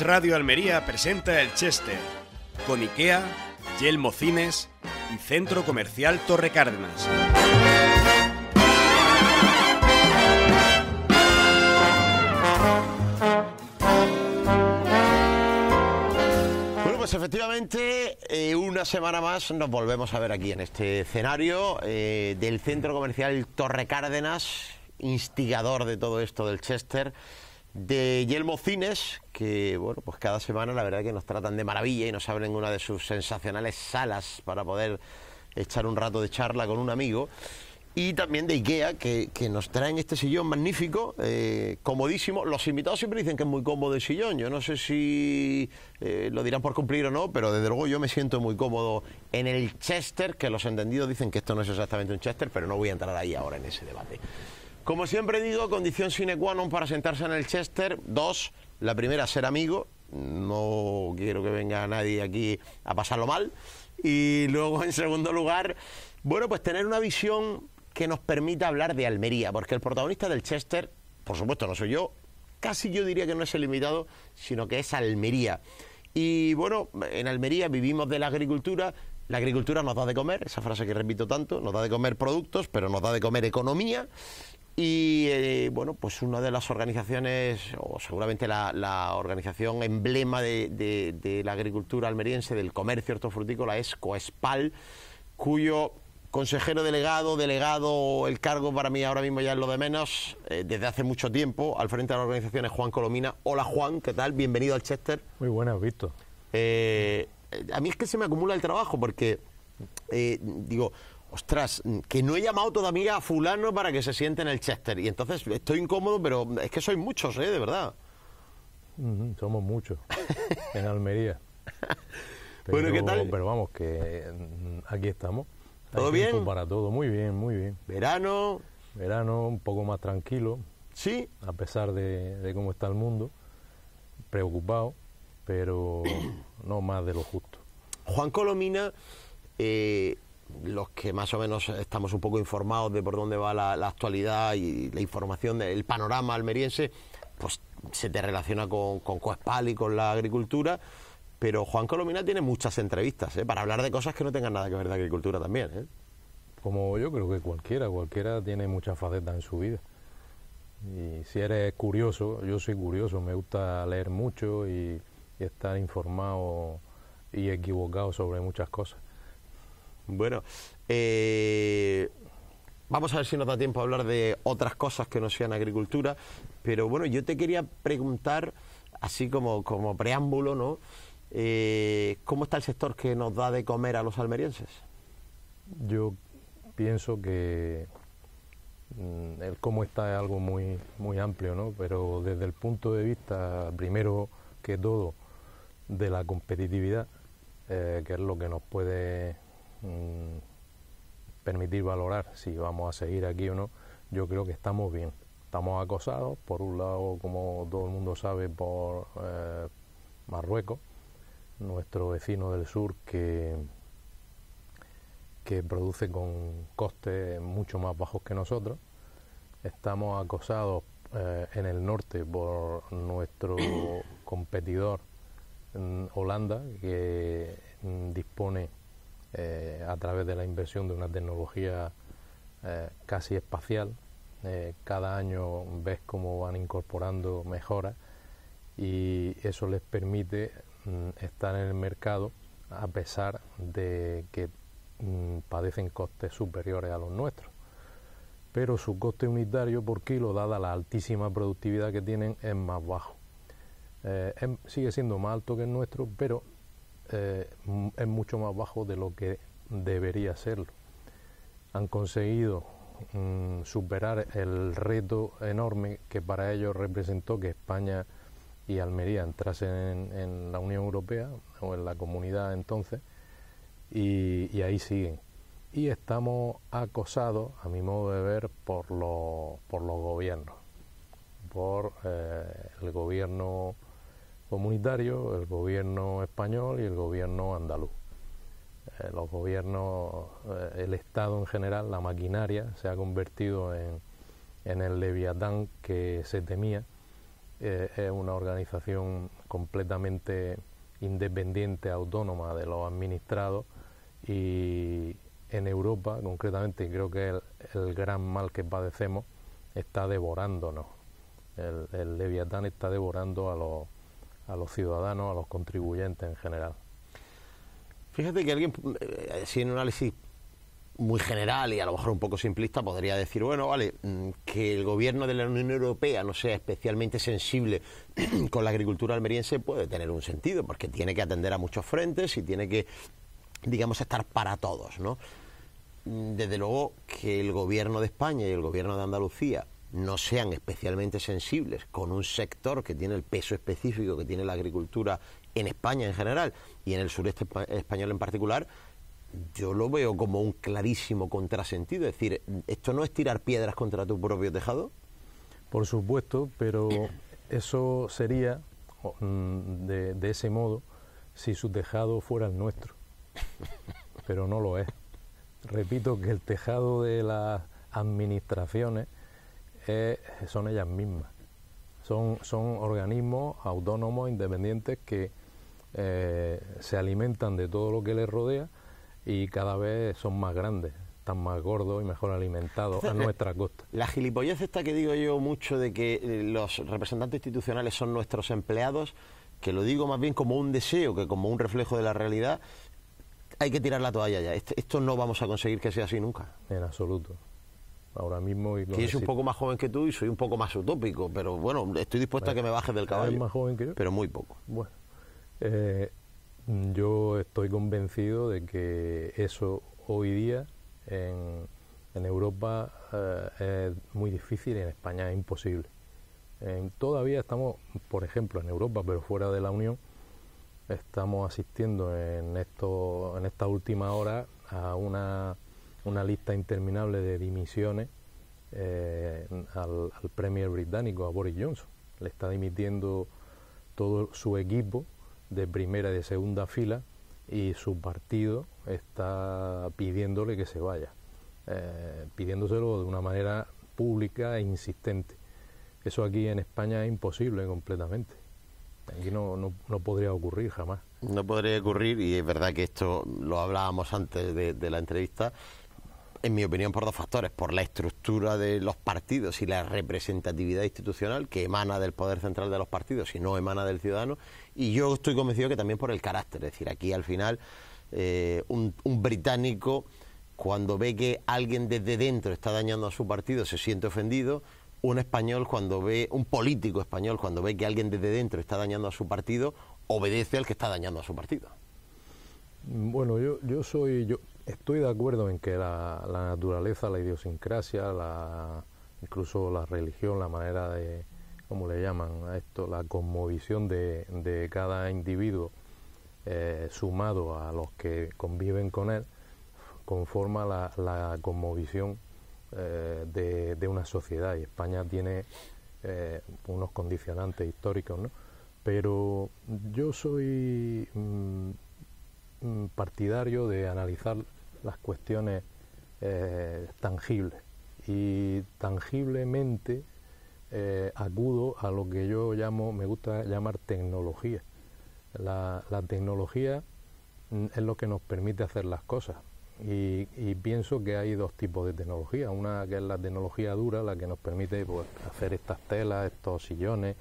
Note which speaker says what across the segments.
Speaker 1: Radio Almería presenta
Speaker 2: El Chester, con IKEA, Yelmo Cines y Centro Comercial Torre Cárdenas. Bueno, pues efectivamente, eh, una semana más nos volvemos a ver aquí en este escenario eh, del Centro Comercial Torre Cárdenas, instigador de todo esto del Chester de Yelmo Cines, que bueno, pues cada semana la verdad que nos tratan de maravilla y nos abren una de sus sensacionales salas para poder echar un rato de charla con un amigo. Y también de IKEA, que, nos traen este sillón magnífico, eh, comodísimo. Los invitados siempre dicen que es muy cómodo el sillón. Yo no sé si eh, lo dirán por cumplir o no, pero desde luego yo me siento muy cómodo en el Chester, que los entendidos dicen que esto no es exactamente un Chester, pero no voy a entrar ahí ahora en ese debate. Como siempre digo, condición sine qua non para sentarse en el Chester, dos, la primera, ser amigo, no quiero que venga nadie aquí a pasarlo mal, y luego, en segundo lugar, bueno, pues tener una visión que nos permita hablar de Almería, porque el protagonista del Chester, por supuesto, no soy yo, casi yo diría que no es el invitado, sino que es Almería. Y bueno, en Almería vivimos de la agricultura, la agricultura nos da de comer, esa frase que repito tanto, nos da de comer productos, pero nos da de comer economía. Y eh, bueno, pues una de las organizaciones, o seguramente la, organización emblema de, la agricultura almeriense, del comercio hortofrutícola, es Coespal, cuyo consejero delegado, delegado, el cargo para mí ahora mismo ya es lo de menos, eh, desde hace mucho tiempo, al frente de la organización es Juan Colomina. Hola Juan, ¿qué tal? Bienvenido al Chester. Muy buenas, Víctor. Eh, a mí es que se me acumula el trabajo porque, digo, ostras, que no he llamado todavía a fulano para que se siente en el Chester. Y entonces estoy incómodo, pero es que sois muchos, ¿eh? De verdad.
Speaker 1: somos muchos en Almería. Pero, bueno, ¿qué tal? Pero vamos, que mm, aquí estamos. ¿Todo bien? Para todo, muy bien, muy bien. Verano. Verano, un poco más tranquilo. Sí. A pesar de, cómo está el mundo, preocupado, pero no más de lo justo. Juan Colomina eh, los que
Speaker 2: más o menos estamos un poco informados de por dónde va la, actualidad y la información del panorama almeriense, pues se te relaciona con, con Coespal y con la agricultura. Pero Juan Colomina tiene muchas entrevistas ¿eh? para hablar de cosas que no tengan nada que ver de agricultura también. ¿eh?
Speaker 1: Como yo creo que cualquiera, cualquiera tiene muchas facetas en su vida. Y si eres curioso, yo soy curioso, me gusta leer mucho y estar informado y equivocado sobre muchas cosas. Bueno,
Speaker 2: eh, vamos a ver si nos da tiempo a hablar de otras cosas que no sean agricultura, pero bueno, yo te quería preguntar, así como, como preámbulo, ¿no? Eh, ¿Cómo está el sector que nos da de comer a los almerienses?
Speaker 1: Yo pienso que mm, el cómo está es algo muy, muy amplio, ¿no? Pero desde el punto de vista, primero que todo, de la competitividad, eh, que es lo que nos puede Mm, permitir valorar si vamos a seguir aquí o no, yo creo que estamos bien. Estamos acosados, por un lado, como todo el mundo sabe, por eh, Marruecos, nuestro vecino del sur que, que produce con costes mucho más bajos que nosotros. Estamos acosados eh, en el norte por nuestro competidor mm, Holanda, que mm, dispone eh, a través de la inversión de una tecnología eh, casi espacial. Eh, cada año ves cómo van incorporando mejoras y eso les permite mm, estar en el mercado a pesar de que mm, padecen costes superiores a los nuestros. Pero su coste unitario por kilo, dada la altísima productividad que tienen, es más bajo. Em, sigue siendo más alto que el nuestro, pero eh, es mucho más bajo de lo que debería serlo. Han conseguido mm, superar el reto enorme que para ellos representó que España y Almería entrasen en, la Unión Europea o en la comunidad entonces y, ahí siguen. Y estamos acosados, a mi modo de ver, por, los por los gobiernos, por eh, el gobierno comunitario, el gobierno español y el gobierno andaluz. Eh, los gobiernos, eh, el Estado en general, la maquinaria, se ha convertido en, el leviatán que se temía. Eh, es una organización completamente independiente, autónoma de los administrados y en Europa, concretamente, creo que el, el gran mal que padecemos está devorándonos. el leviatán está devorando a los a los ciudadanos, a los contribuyentes en general. Fíjate que alguien, eh, si en un análisis muy
Speaker 2: general y a lo mejor un poco simplista, podría decir, bueno, vale, mm, que el gobierno de la Unión Europea no sea especialmente sensible con la agricultura almeriense puede tener un sentido, porque tiene que atender a muchos frentes y tiene que, digamos, estar para todos, ¿no? Mm, desde luego que el gobierno de España y el gobierno de Andalucía no sean especialmente sensibles con un sector que tiene el peso específico que tiene la agricultura en España en general y en el sureste español en particular, yo lo veo como un clarísimo contrasentido. Es decir, ¿esto no es tirar piedras contra tu propio tejado?
Speaker 1: Por supuesto, pero eso sería mm, de, de ese modo si su tejado fuera el nuestro. Pero no lo es. Repito que el tejado de las administraciones eh, son ellas mismas. Son, son organismos autónomos, independientes, que eh, se alimentan de todo lo que les rodea y cada vez son más grandes, están más gordos y mejor alimentados a nuestra costa. La
Speaker 2: gilipollez esta que digo yo mucho de que eh, los representantes institucionales son nuestros empleados, que lo digo más bien como un deseo que como un reflejo de la realidad, hay que tirar la toalla ya. esto no vamos a conseguir que sea así
Speaker 1: nunca. En absoluto ahora mismo. Y, lo es un poco
Speaker 2: más joven que tú y soy un poco más utópico, pero bueno, estoy dispuesto a que me bajes del caballo.
Speaker 1: Pero muy poco. Bueno, eh, yo estoy convencido de que eso hoy día en, Europa eh, es muy difícil y en España es imposible. todavía estamos, por ejemplo, en Europa, pero fuera de la Unión, estamos asistiendo en, esto, en esta última hora a una una lista interminable de dimisiones eh, al, Premier británico, a Boris Johnson. Le está dimitiendo todo su equipo de primera y de segunda fila y su partido está pidiéndole que se vaya, eh, pidiéndoselo de una manera pública e insistente. Eso aquí en España es imposible completamente. Aquí no, podría ocurrir jamás.
Speaker 2: No podría ocurrir y es verdad que esto lo hablábamos antes de la entrevista en mi opinión, por dos factores. Por la estructura de los partidos y la representatividad institucional que emana del poder central de los partidos y no emana del ciudadano. Y yo estoy convencido que también por el carácter. Es decir, aquí al final eh, un, británico, cuando ve que alguien desde dentro está dañando a su partido, se siente ofendido un español cuando ve, un político español cuando ve que alguien desde dentro está dañando a su partido, obedece al que está dañando
Speaker 1: a su partido. Bueno, yo, yo soy, yo, Estoy de acuerdo en que la, naturaleza, la idiosincrasia, incluso la religión, la manera de, ¿cómo le llaman a esto? La cosmovisión de, cada individuo eh, sumado a los que conviven con él, conforma la, la cosmovisión eh, de, una sociedad. Y España tiene eh, unos condicionantes históricos, ¿no? Pero yo soy mm, mm, partidario de analizar las cuestiones eh, tangibles. Y tangiblemente eh, acudo a lo que yo llamo, me gusta llamar tecnología. La, tecnología mm, es lo que nos permite hacer las cosas. Y, pienso que hay dos tipos de tecnología. Una que es la tecnología dura, la que nos permite pues, hacer estas telas, estos sillones,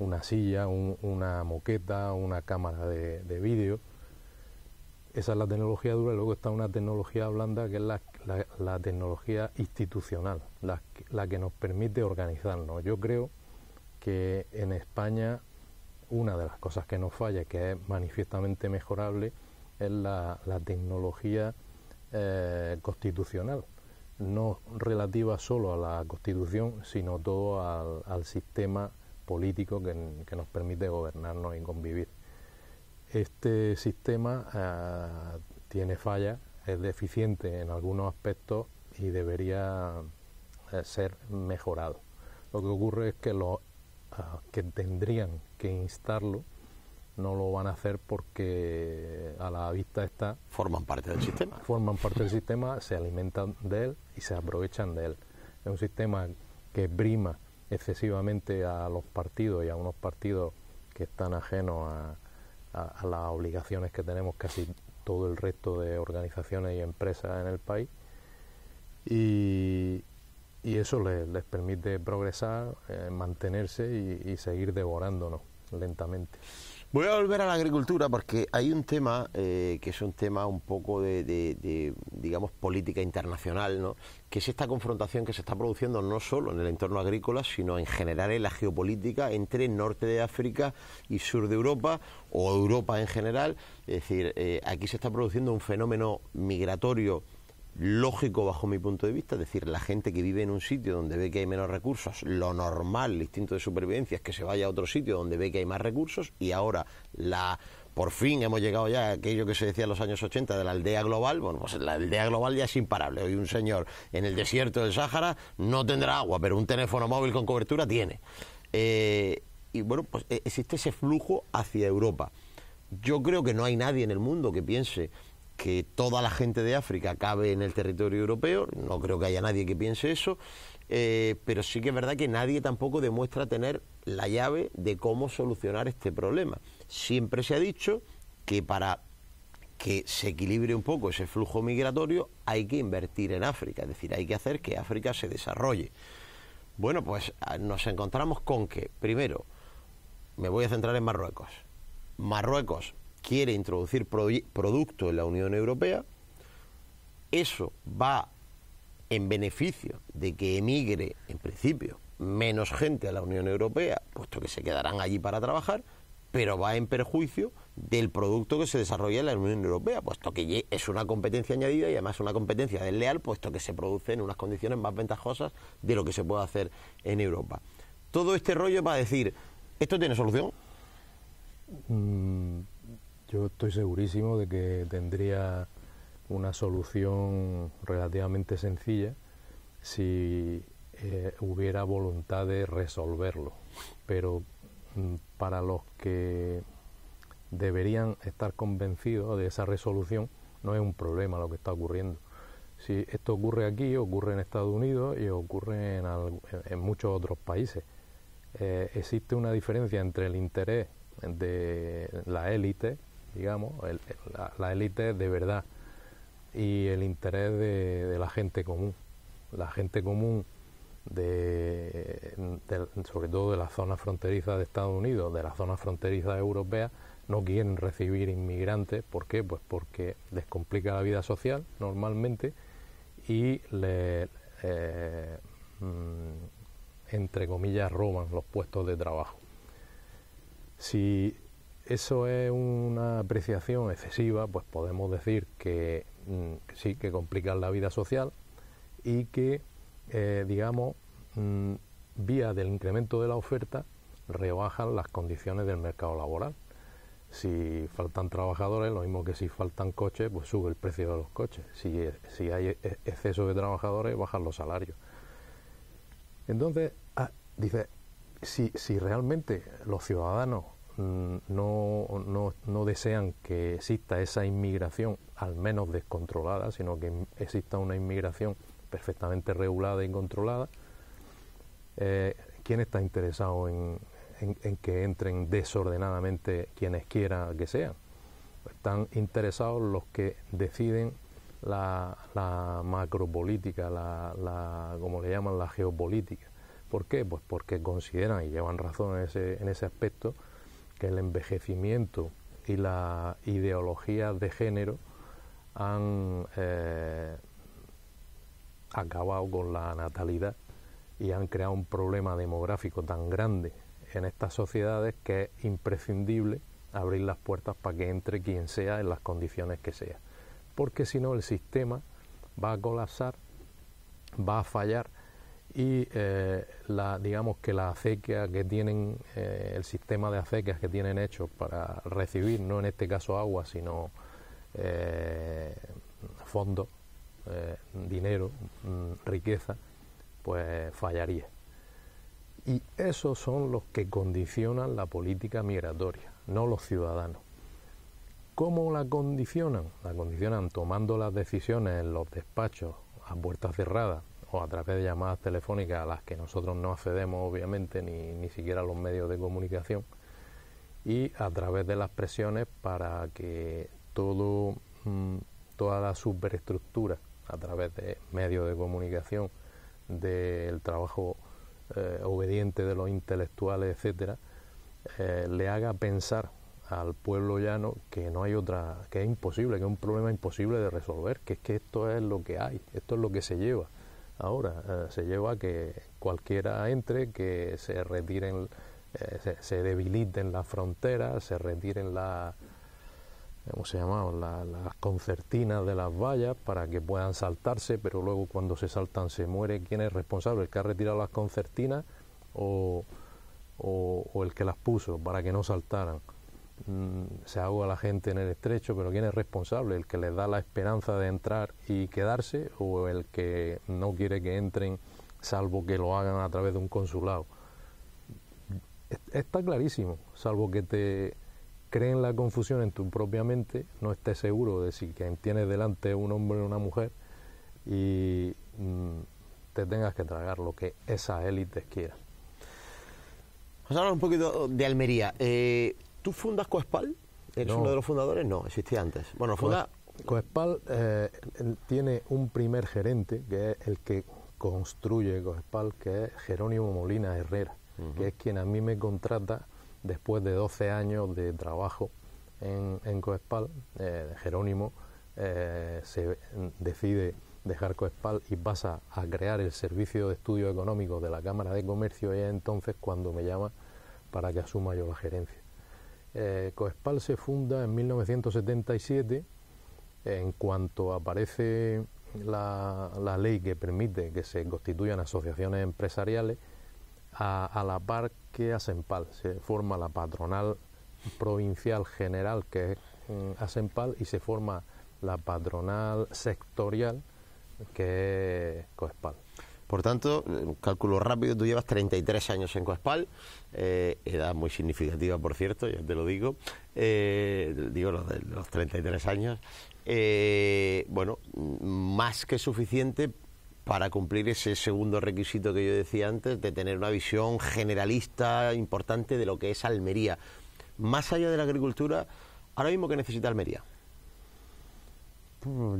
Speaker 1: una silla, una moqueta, una cámara de vídeo esa es la tecnología dura, y luego está una tecnología blanda que es la, tecnología institucional, la, que nos permite organizarnos. Yo creo que en España una de las cosas que nos falla, que es manifiestamente mejorable, es la, tecnología eh, constitucional, no relativa solo a la Constitución, sino todo al, sistema político que, que nos permite gobernarnos y convivir. Este sistema ah, tiene fallas, es deficiente en algunos aspectos y debería eh, ser mejorado. Lo que ocurre es que los ah, que tendrían que instarlo no lo van a hacer porque a la vista está... Forman parte del sistema. Forman parte del sistema, se alimentan de él y se aprovechan de él. Es un sistema que brima excesivamente a los partidos y a unos partidos que están ajenos a, a, las obligaciones que tenemos casi todo el resto de organizaciones y empresas en el país. Y, y eso les, permite progresar, eh, mantenerse y seguir devorándonos lentamente. Voy a volver a la agricultura
Speaker 2: porque hay un tema eh, que es un tema un poco de, digamos, política internacional, ¿no? que es esta confrontación que se está produciendo no solo en el entorno agrícola, sino en general en la geopolítica entre norte de África y sur de Europa, o Europa en general. Es decir, eh, aquí se está produciendo un fenómeno migratorio lógico bajo mi punto de vista, es decir, la gente que vive en un sitio donde ve que hay menos recursos, lo normal, el instinto de supervivencia es que se vaya a otro sitio donde ve que hay más recursos y ahora la por fin hemos llegado ya a aquello que se decía en los años 80 de la aldea global. Bueno, pues la aldea global ya es imparable. Hoy un señor en el desierto del Sáhara no tendrá agua, pero un teléfono móvil con cobertura tiene. Eh, y bueno, pues eh, existe ese flujo hacia Europa. Yo creo que no hay nadie en el mundo que piense que toda la gente de África cabe en el territorio europeo, no creo que haya nadie que piense eso, eh, pero sí que es verdad que nadie tampoco demuestra tener la llave de cómo solucionar este problema. Siempre se ha dicho que para que se equilibre un poco ese flujo migratorio hay que invertir en África, es decir, hay que hacer que África se desarrolle. Bueno, pues ah, nos encontramos con que, primero, me voy a centrar en Marruecos. Marruecos quiere introducir producto en la Unión Europea, eso va en beneficio de que emigre, en principio, menos gente a la Unión Europea, puesto que se quedarán allí para trabajar, pero va en perjuicio del producto que se desarrolla en la Unión Europea, puesto que es una competencia añadida y además una competencia desleal, puesto que se produce en unas condiciones más ventajosas de lo que se puede hacer en Europa. Todo este rollo para decir, ¿esto tiene solución?
Speaker 1: Mm, yo estoy segurísimo de que tendría una solución relativamente sencilla si eh, hubiera voluntad de resolverlo. Pero mm, para los que deberían estar convencidos de esa resolución, no es un problema lo que está ocurriendo. Si esto ocurre aquí, ocurre en Estados Unidos y ocurre en, muchos otros países. Eh, existe una diferencia entre el interés de la élite digamos, la élite de verdad y el interés de, la gente común. La gente común, sobre todo de las zonas fronterizas de Estados Unidos, de las zonas fronterizas europeas, no quieren recibir inmigrantes. ¿Por qué? Pues porque les complica la vida social normalmente y le, eh, mm, entre comillas, roban los puestos de trabajo. Si eso es una apreciación excesiva, pues podemos decir que mm, sí, que complican la vida social y que, eh, digamos, mm, vía del incremento de la oferta, rebajan las condiciones del mercado laboral. Si faltan trabajadores, lo mismo que si faltan coches, pues sube el precio de los coches. Si, si hay e, e, exceso de trabajadores, bajan los salarios. Entonces, ah, dice, si, si realmente los ciudadanos Mm, no, no, no, desean que exista esa inmigración, al menos descontrolada, sino que exista una inmigración perfectamente regulada y controlada, eh, ¿quién está interesado en, que entren desordenadamente quienes quieran que sean? Están interesados los que deciden la, macropolítica, la, como le llaman la geopolítica. ¿Por qué? Pues porque consideran, y llevan razón en ese, en ese aspecto, que el envejecimiento y la ideología de género han eh, acabado con la natalidad y han creado un problema demográfico tan grande en estas sociedades que es imprescindible abrir las puertas para que entre quien sea en las condiciones que sea. Porque si no el sistema va a colapsar, va a fallar y eh, la, digamos que la acequia que tienen, eh, el sistema de acequias que tienen hecho para recibir, no en este caso agua, sino eh, fondos, dinero, mm, riqueza, pues fallaría. Y esos son los que condicionan la política migratoria, no los ciudadanos. ¿Cómo la condicionan? La condicionan tomando las decisiones en los despachos a puertas cerradas o a través de llamadas telefónicas a las que nosotros no accedemos, obviamente, ni, ni siquiera los medios de comunicación, y a través de las presiones para que todo, mm, toda la superestructura, a través de medios de comunicación, del trabajo eh, obediente de los intelectuales, etcétera, eh, le haga pensar al pueblo llano que no hay otra, que es imposible, que es un problema imposible de resolver, que es que esto es lo que hay, esto es lo que se lleva ahora eh, se lleva a que cualquiera entre, que se retiren, eh, se, debiliten las fronteras, se retiren la, ¿cómo las concertinas de las vallas para que puedan saltarse, pero luego cuando se saltan se muere. ¿Quién es responsable? ¿El que ha retirado las concertinas o el que las puso para que no saltaran? Mm, se ahoga la gente en el estrecho, pero ¿quién es responsable? ¿El que les da la esperanza de entrar y quedarse o el que no quiere que entren salvo que lo hagan a través de un consulado? Está clarísimo, salvo que te creen la confusión en tu propia mente, no estés seguro de si quien tienes delante un hombre o una mujer y mm, te tengas que tragar lo que esas élites quieran. Vamos a hablar un poquito de Almería. Eh, ¿Tú fundas Coespal? ¿Eres uno de los
Speaker 2: fundadores? No, existía antes. Bueno, funda...
Speaker 1: Coespal eh, tiene un primer gerente, que es el que construye Coespal, que es Jerónimo Molina Herrera, que es quien a mí me contrata después de 12 años de trabajo en, Coespal. Eh, Jerónimo eh, se decide dejar Coespal y pasa a crear el servicio de estudio económico de la Cámara de Comercio y es entonces cuando me llama para que asuma yo la gerencia. Eh, Coespal se funda en 1977 en cuanto aparece la, ley que permite que se constituyan asociaciones empresariales a, la par que ASEMPAL. Se forma la patronal provincial general que es mm, y se forma la patronal sectorial que es COESPAL. Por tanto, cálculo rápido, tú llevas 33 años en Coaspal,
Speaker 2: eh, edad muy significativa, por cierto, ya te lo digo, eh, digo los, los 33 años, eh, bueno, más que suficiente para cumplir ese segundo requisito que yo decía antes, de tener una visión generalista importante de lo que es Almería. Más allá de la agricultura, ahora mismo, ¿qué necesita Almería?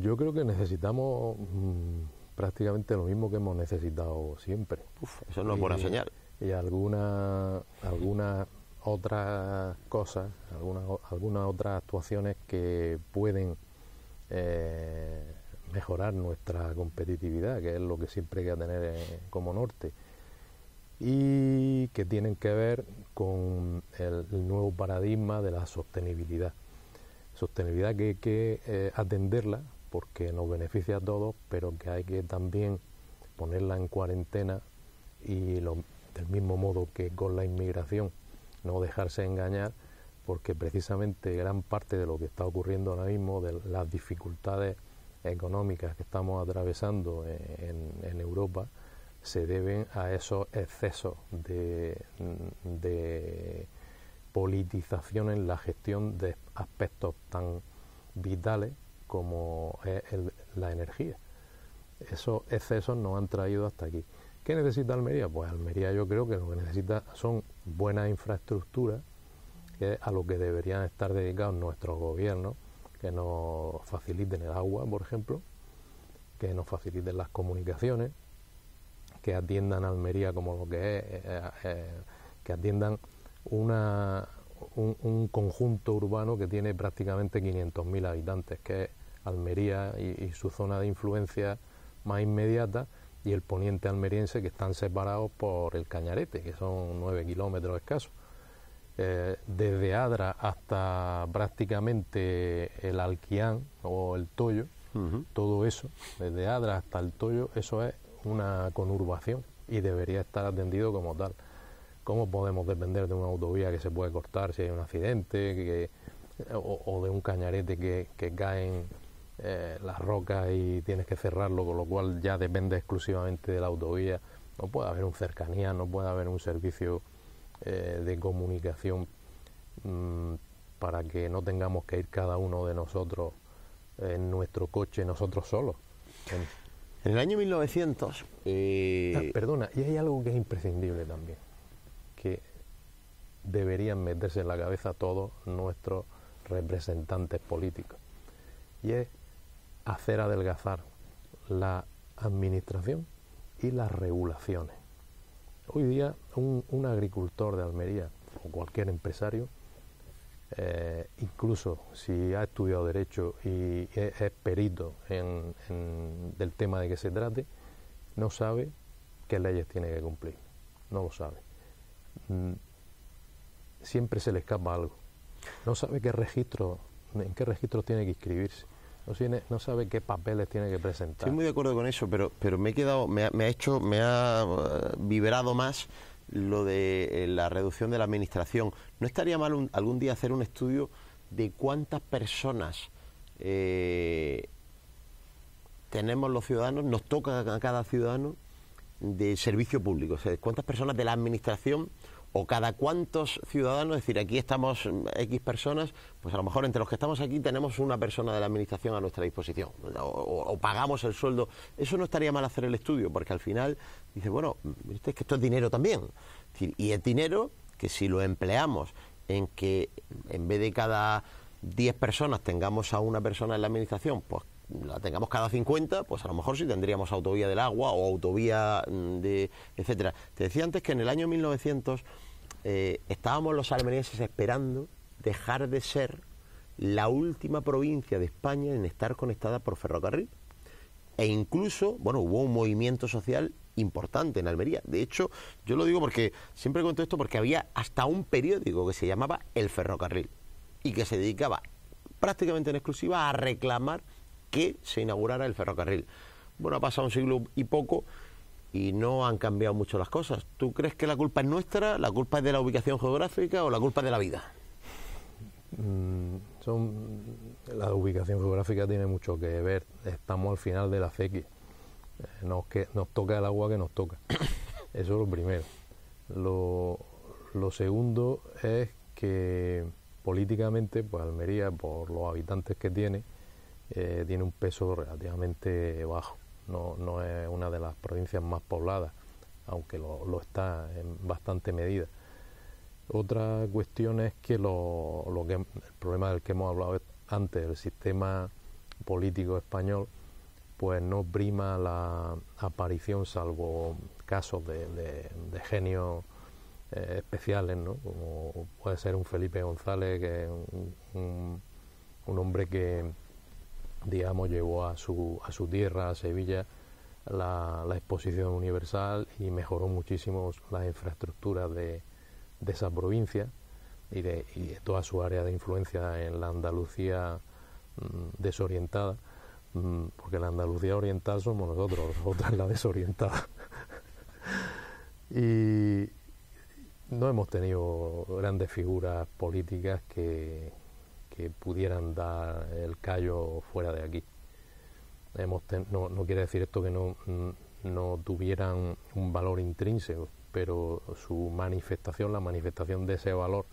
Speaker 1: Yo creo que necesitamos mm, prácticamente lo mismo que hemos necesitado siempre. eso no es buena señal. Y algunas alguna otras cosas, algunas algunas otras actuaciones que pueden eh, mejorar nuestra competitividad, que es lo que siempre hay que tener eh, como norte, y que tienen que ver con el, nuevo paradigma de la sostenibilidad. Sostenibilidad que hay que eh, atenderla porque nos beneficia a todos, pero que hay que también ponerla en cuarentena y del mismo modo que con la inmigración, no dejarse engañar, porque precisamente gran parte de lo que está ocurriendo ahora mismo, de las dificultades económicas que estamos atravesando en, Europa, se deben a esos excesos de politización en la gestión de aspectos tan vitales como es la energía. Esos excesos nos han traído hasta aquí. ¿Qué necesita Almería? Pues Almería yo creo que lo que necesita son buenas infraestructuras, a lo que deberían estar dedicados nuestros gobiernos, que nos faciliten el agua, por ejemplo, que nos faciliten las comunicaciones, que atiendan Almería como lo que es, eh, eh, eh, que atiendan una, un, conjunto urbano que tiene prácticamente 500.000 habitantes, que es Almería y, su zona de influencia más inmediata y el poniente almeriense que están separados por el Cañarete, que son nueve kilómetros escasos. Eh, desde Adra hasta prácticamente el Alquián o el Toyo, todo eso, desde Adra hasta el Toyo, eso es una conurbación y debería estar atendido como tal. ¿Cómo podemos depender de una autovía que se puede cortar si hay un accidente o, de un cañarete que, cae en eh, las rocas y tienes que cerrarlo, con lo cual ya depende exclusivamente de la autovía. No puede haber un cercanía, no puede haber un servicio eh, de comunicación mm, para que no tengamos que ir cada uno de nosotros eh, en nuestro coche, nosotros solos. En, el año 1900... Ah, perdona, y hay algo que es imprescindible también, que deberían meterse en la cabeza todos nuestros representantes políticos. Y es hacer adelgazar la administración y las regulaciones. Hoy día un, agricultor de Almería o cualquier empresario, eh, incluso si ha estudiado derecho y e, es, perito en, el del tema de que se trate, no sabe qué leyes tiene que cumplir, no lo sabe. Mm, siempre se le escapa algo, no sabe qué registro, en qué registro tiene que inscribirse no, sabe qué papeles tiene que presentar. Estoy muy de acuerdo con eso,
Speaker 2: pero, pero me he quedado, me ha, hecho, me ha eh, vibrado más lo de eh, la reducción de la administración. ¿No estaría mal algún día hacer un estudio de cuántas personas eh, tenemos los ciudadanos, nos toca a cada ciudadano de servicio público? O sea, ¿cuántas personas de la administración o cada cuántos ciudadanos, es decir, aquí estamos mm, X personas, pues a lo mejor entre los que estamos aquí tenemos una persona de la Administración a nuestra disposición, o, pagamos el sueldo. Eso no estaría mal hacer el estudio, porque al final dice, bueno, mm, este, es que esto es dinero también. y es dinero que si lo empleamos en que en vez de cada 10 personas tengamos a una persona en la Administración, pues la tengamos cada 50, pues a lo mejor sí tendríamos autovía del agua o autovía mm, de etcétera. Te decía antes que en el año 1900 eh, estábamos los almerienses esperando dejar de ser la última provincia de España en estar conectada por ferrocarril. E incluso, bueno, hubo un movimiento social importante en Almería. De hecho, yo lo digo porque siempre cuento esto porque había hasta un periódico que se llamaba El Ferrocarril y que se dedicaba prácticamente en exclusiva a reclamar que se inaugurara el ferrocarril. Bueno, ha pasado un siglo y poco y no han cambiado mucho las cosas. ¿Tú crees que la culpa es nuestra, la culpa es de la ubicación geográfica o la culpa es de la vida?
Speaker 1: Mm, son, la ubicación geográfica tiene mucho que ver. Estamos al final de la acequia. Eh, nos, que, nos toca el agua que nos toca. Eso es lo primero. lo segundo es que políticamente, pues Almería, por los habitantes que tiene, eh, tiene un peso relativamente bajo. No, es una de las provincias más pobladas, aunque lo, está en bastante medida. Otra cuestión es que, lo, que el problema del que hemos hablado antes, el sistema político español, pues no prima la aparición, salvo casos de, de, genios eh, especiales, ¿no? como puede ser un Felipe González, que es un hombre que, digamos, llevó a su, a su tierra, a Sevilla, la, exposición universal y mejoró muchísimo las infraestructuras de, de esa provincia y de, toda su área de influencia en la Andalucía mm, desorientada, mm, porque la Andalucía oriental somos nosotros, otra la desorientada. y no hemos tenido grandes figuras políticas que, que pudieran dar el callo fuera de aquí. no, quiere decir esto que mm, no, tuvieran un valor intrínseco, pero su manifestación, la manifestación de ese valor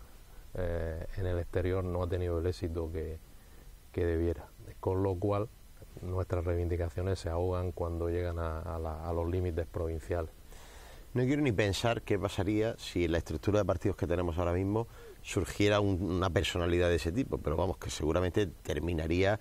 Speaker 1: eh, en el exterior no ha tenido el éxito que, que, debiera. Con lo cual nuestras reivindicaciones se ahogan cuando llegan a, a los límites provinciales. No quiero ni pensar qué pasaría si la estructura
Speaker 2: de partidos que tenemos ahora mismo surgiera una personalidad de ese tipo, pero vamos, que seguramente terminaría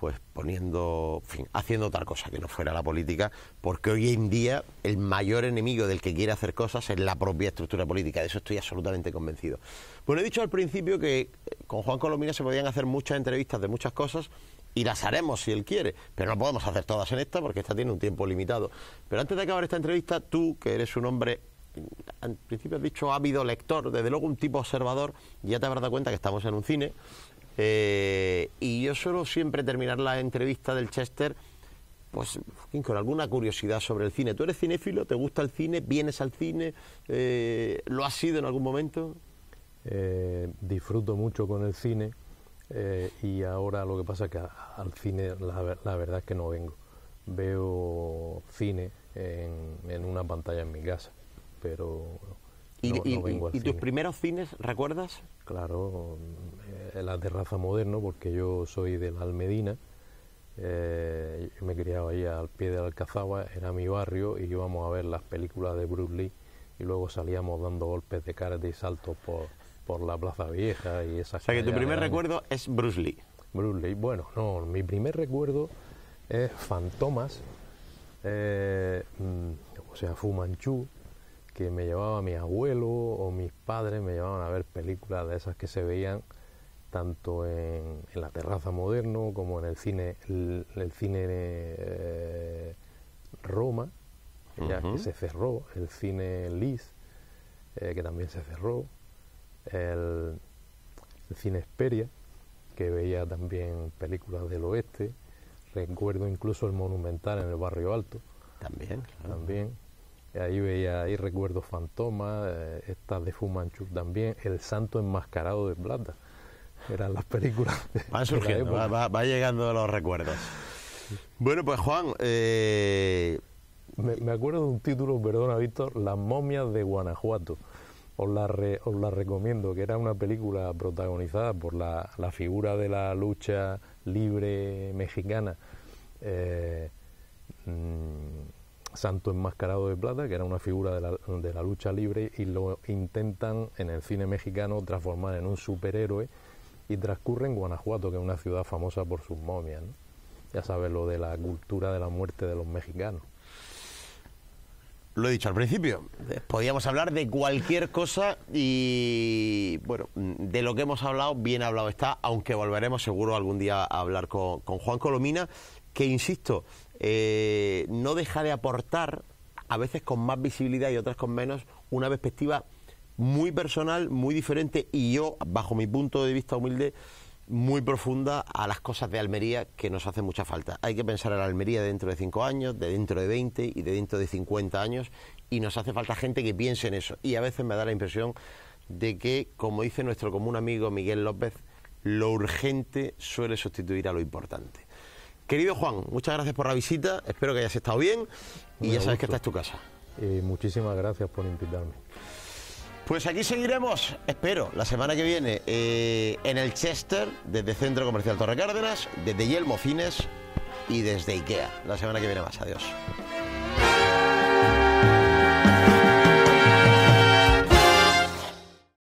Speaker 2: pues poniendo, fin, haciendo tal cosa que no fuera la política, porque hoy en día el mayor enemigo del que quiere hacer cosas es la propia estructura política, de eso estoy absolutamente convencido. Bueno, he dicho al principio que eh, con Juan Colomina se podían hacer muchas entrevistas de muchas cosas y las haremos si él quiere, pero no podemos hacer todas en esta porque esta tiene un tiempo limitado. Pero antes de acabar esta entrevista, tú, que eres un hombre al principio has dicho ávido lector, desde luego un tipo observador, ya te habrás dado cuenta que estamos en un cine. Eh, y yo suelo siempre terminar la entrevista del Chester pues con alguna curiosidad sobre el cine. ¿Tú eres cinéfilo? ¿Te gusta el cine? ¿Vienes al cine? Eh, ¿Lo has sido en algún momento?
Speaker 1: Eh, disfruto mucho con el cine y ahora lo que pasa es que al cine la, verdad es que no vengo. Veo cine en una pantalla en mi casa pero... ¿Y, tus primeros cines, recuerdas? Claro, eh, las la terraza moderno, porque yo soy de la Almedina, eh, yo me criaba ahí al pie de Alcazaba, era mi barrio, y íbamos a ver las películas de Bruce Lee, y luego salíamos dando golpes de karate y saltos por, la Plaza Vieja y esas cosas. O sea, que tu primer recuerdo es Bruce Lee. Bruce Lee, bueno, no, mi primer recuerdo es Fantomas, eh, mm, o sea, Fu Manchu, que me llevaba mi abuelo o mis padres me llevaban a ver películas de esas que se veían tanto en, la terraza moderno como en el cine el, cine eh, Roma que se cerró el cine Liz... Eh, que también se cerró el, cine Esperia que veía también películas del oeste recuerdo incluso el Monumental en el Barrio Alto también también Ahí veía ahí recuerdos fantomas, eh, estas de Fu también, El Santo Enmascarado de Plata. Eran las películas. Van surgiendo, va,
Speaker 2: llegando los recuerdos.
Speaker 1: Bueno, pues Juan. Eh, me, acuerdo de un título, perdona Víctor, Las momias de Guanajuato. Os la, la recomiendo, que era una película protagonizada por la, figura de la lucha libre mexicana. Eh, mm, santo enmascarado de plata, que era una figura de la, lucha libre, y lo intentan en el cine mexicano transformar en un superhéroe y transcurre en Guanajuato, que es una ciudad famosa por sus momias. Ya sabes lo de la cultura de la muerte de los mexicanos. Lo he dicho al principio, eh, podíamos hablar de cualquier cosa
Speaker 2: y bueno, de lo que hemos hablado, bien hablado está, aunque volveremos seguro algún día a hablar con Juan Colomina, que insisto, eh, no deja de aportar, a veces con más visibilidad y otras con menos, una perspectiva muy personal, muy diferente y yo, bajo mi punto de vista humilde, muy profunda a las cosas de Almería que nos hace mucha falta. Hay que pensar en Almería dentro de 5 años, de dentro de 20 y de dentro de 50 años y nos hace falta gente que piense en eso. Y a veces me da la impresión de que, como dice nuestro común amigo Miguel López, lo urgente suele sustituir a lo importante. Querido Juan, muchas gracias por la visita, espero que hayas estado bien y ya sabes que
Speaker 1: esta es tu casa. muchísimas gracias por invitarme.
Speaker 2: Pues aquí seguiremos, espero, la semana que viene eh, en el Chester, desde Centro Comercial Torre Cárdenas, desde Yelmo Fines y desde IKEA. La semana que viene más, adiós.